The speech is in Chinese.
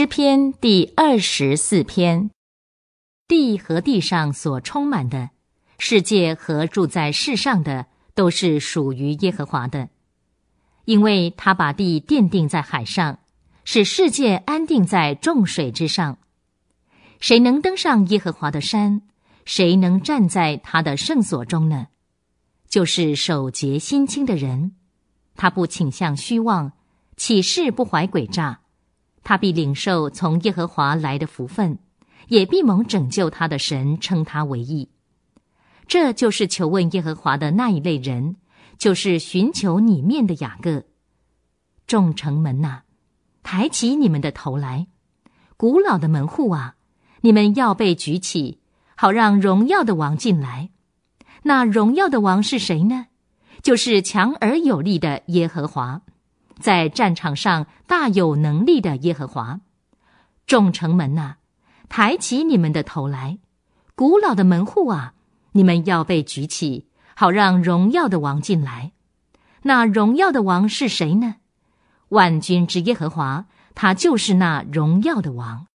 诗篇第二十四篇：地和地上所充满的，世界和住在世上的，都是属于耶和华的，因为他把地奠定在海上，使世界安定在众水之上。谁能登上耶和华的山？谁能站在他的圣所中呢？就是守节心清的人，他不倾向虚妄，起誓不怀诡诈。他必领受从耶和华来的福分，也必蒙拯救他的神称他为义。这就是求问耶和华的那一类人，就是寻求你面的雅各。众城门呐，抬起你们的头来！古老的门户啊，你们要被举起，好让荣耀的王进来。那荣耀的王是谁呢？就是强而有力的耶和华。在战场上大有能力的耶和华，众城门呐，抬起你们的头来，古老的门户啊，你们要被举起，好让荣耀的王进来。那荣耀的王是谁呢？万军之耶和华，他就是那荣耀的王。